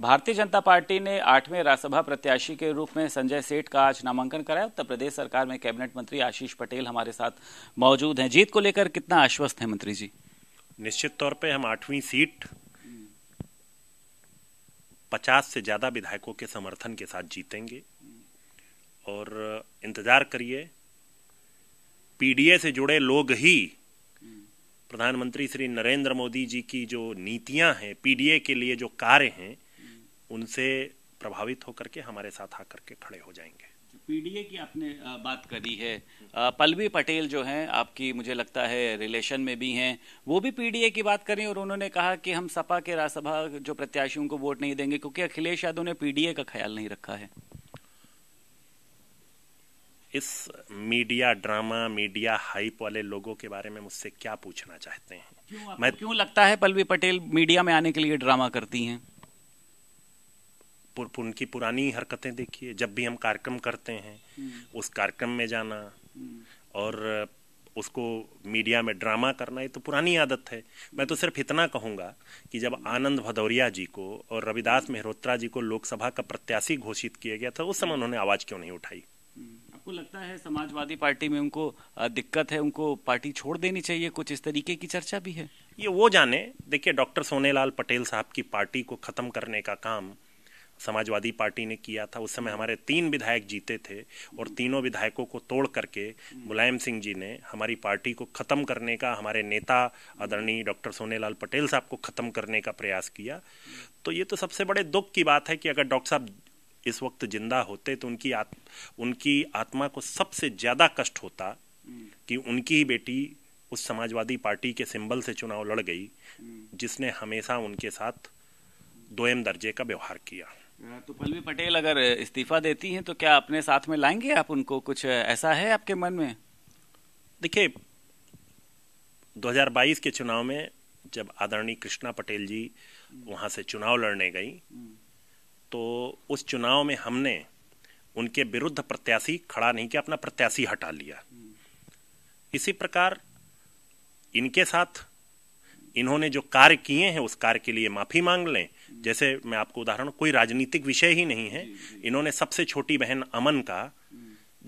भारतीय जनता पार्टी ने आठवें राज्यसभा प्रत्याशी के रूप में संजय सेठ का आज नामांकन कराया उत्तर प्रदेश सरकार में कैबिनेट मंत्री आशीष पटेल हमारे साथ मौजूद हैं जीत को लेकर कितना आश्वस्त है मंत्री जी निश्चित तौर पे हम आठवीं सीट पचास से ज़्यादा विधायकों के समर्थन के साथ जीतेंगे और इंतज़ार करिए पीडीए से जुड़े लोग ही प्रधानमंत्री श्री नरेंद्र मोदी जी की जो नीतियां हैं पीडीए के लिए जो कार्य हैं उनसे प्रभावित होकर के हमारे साथ आकर के खड़े हो जाएंगे पीडीए की आपने बात करी है पलवी पटेल जो हैं आपकी मुझे लगता है रिलेशन में भी हैं वो भी पीडीए की बात करें और उन्होंने कहा कि हम सपा के राज्यसभा जो प्रत्याशियों को वोट नहीं देंगे क्योंकि अखिलेश यादव ने पीडीए का ख्याल नहीं रखा है इस मीडिया ड्रामा मीडिया हाइप वाले लोगों के बारे में मुझसे क्या पूछना चाहते हैं क्यों मैं क्यों लगता है पलवी पटेल मीडिया में आने के लिए ड्रामा करती हैं पुर, उनकी पुरानी हरकतें देखिए जब भी हम कार्यक्रम करते हैं हम्म। उस कार्यक्रम में जाना हम्म। और उसको मीडिया में ड्रामा करना ये तो पुरानी आदत है मैं तो सिर्फ इतना कहूँगा कि जब हम्म। आनंद भदौरिया जी को और रविदास मेहरोत्रा जी को लोकसभा का प्रत्याशी घोषित किया गया था उस समय उन्होंने आवाज़ क्यों नहीं उठाई आपको लगता है समाजवादी पार्टी में उनको दिक्कत है उनको पार्टी छोड़ देनी चाहिए कुछ इस तरीके की चर्चा भी है ये वो जाने देखिए डॉक्टर सोनेलाल पटेल साहब की पार्टी को ख़त्म करने का काम समाजवादी पार्टी ने किया था उस समय हमारे तीन विधायक जीते थे और तीनों विधायकों को तोड़ करके मुलायम सिंह जी ने हमारी पार्टी को ख़त्म करने का हमारे नेता आदरणीय डॉक्टर सोनेलाल पटेल साहब को ख़त्म करने का प्रयास किया तो ये तो सबसे बड़े दुख की बात है कि अगर डॉक्टर साहब इस वक्त जिंदा होते तो उनकी आत, उनकी आत्मा को सबसे ज़्यादा कष्ट होता कि उनकी ही बेटी उस समाजवादी पार्टी के सिंबल से चुनाव लड़ गई जिसने हमेशा उनके साथ एम दर्जे का व्यवहार किया तो पल्लवी पटेल अगर इस्तीफा देती हैं तो क्या अपने साथ में लाएंगे आप उनको कुछ ऐसा है आपके मन में देखिए 2022 के चुनाव में जब आदरणीय कृष्णा पटेल जी वहाँ से चुनाव लड़ने गई तो उस चुनाव में हमने उनके विरुद्ध प्रत्याशी खड़ा नहीं किया अपना प्रत्याशी हटा लिया इसी प्रकार इनके साथ इन्होंने जो कार्य किए हैं उस कार्य के लिए माफ़ी मांग लें जैसे मैं आपको उदाहरण कोई राजनीतिक विषय ही नहीं है इन्होंने सबसे छोटी बहन अमन का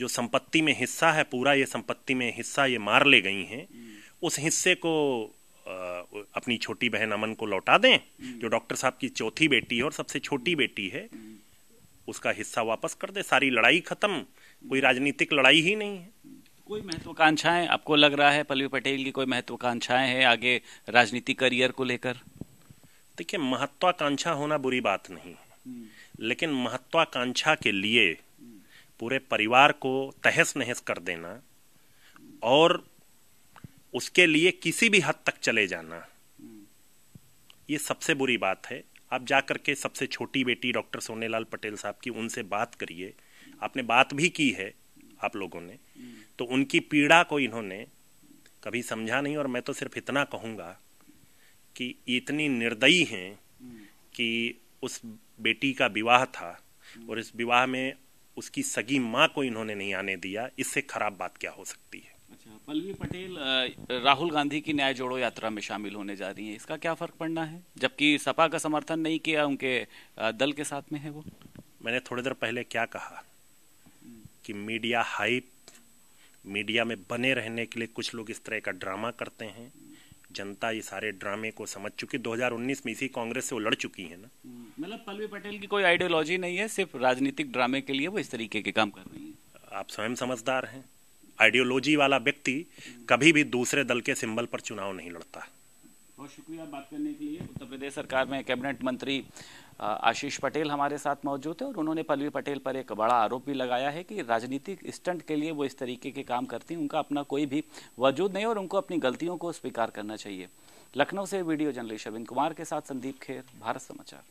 जो संपत्ति में हिस्सा है पूरा ये संपत्ति में हिस्सा ये मार ले गई हैं उस हिस्से को अपनी छोटी बहन अमन को लौटा दें जो डॉक्टर साहब की चौथी बेटी है और सबसे छोटी बेटी है उसका हिस्सा वापस कर दे सारी लड़ाई खत्म कोई राजनीतिक लड़ाई ही नहीं है कोई महत्वाकांक्षाएं आपको लग रहा है पल्लवी पटेल की कोई महत्वाकांक्षाएं हैं आगे राजनीति करियर को लेकर देखिए महत्वाकांक्षा होना बुरी बात नहीं हम्म। लेकिन महत्वाकांक्षा के लिए पूरे परिवार को तहस नहस कर देना और उसके लिए किसी भी हद तक चले जाना हम्म। ये सबसे बुरी बात है आप जाकर के सबसे छोटी बेटी डॉक्टर सोनेलाल पटेल साहब की उनसे बात करिए आपने बात भी की है आप लोगों ने हम्म। तो उनकी पीड़ा को इन्होंने कभी समझा नहीं और मैं तो सिर्फ इतना कहूँगा कि इतनी निर्दयी हैं कि उस बेटी का विवाह था और इस विवाह में उसकी सगी माँ को इन्होंने नहीं आने दिया इससे खराब बात क्या हो सकती है अच्छा पल्लवी पटेल राहुल गांधी की न्याय जोड़ो यात्रा में शामिल होने जा रही हैं इसका क्या फर्क पड़ना है जबकि सपा का समर्थन नहीं किया उनके दल के साथ में है वो मैंने थोड़ी देर पहले क्या कहा कि मीडिया हाइप मीडिया में बने रहने के लिए कुछ लोग इस तरह का ड्रामा करते हैं जनता ये सारे ड्रामे को समझ चुकी 2019 में इसी कांग्रेस से वो लड़ चुकी है ना मतलब पलवी पटेल की कोई आइडियोलॉजी नहीं है सिर्फ राजनीतिक ड्रामे के लिए वो इस तरीके के काम कर रही है आप स्वयं समझदार हैं आइडियोलॉजी वाला व्यक्ति कभी भी दूसरे दल के सिंबल पर चुनाव नहीं लड़ता बहुत शुक्रिया बात करने के लिए उत्तर प्रदेश सरकार में कैबिनेट मंत्री आशीष पटेल हमारे साथ मौजूद है और उन्होंने पलवी पटेल पर एक बड़ा आरोप भी लगाया है कि राजनीतिक स्टंट के लिए वो इस तरीके के काम करती हैं उनका अपना कोई भी वजूद नहीं और उनको अपनी गलतियों को स्वीकार करना चाहिए लखनऊ से वीडियो जर्नलिस्ट अविंद कुमार के साथ संदीप खेर भारत समाचार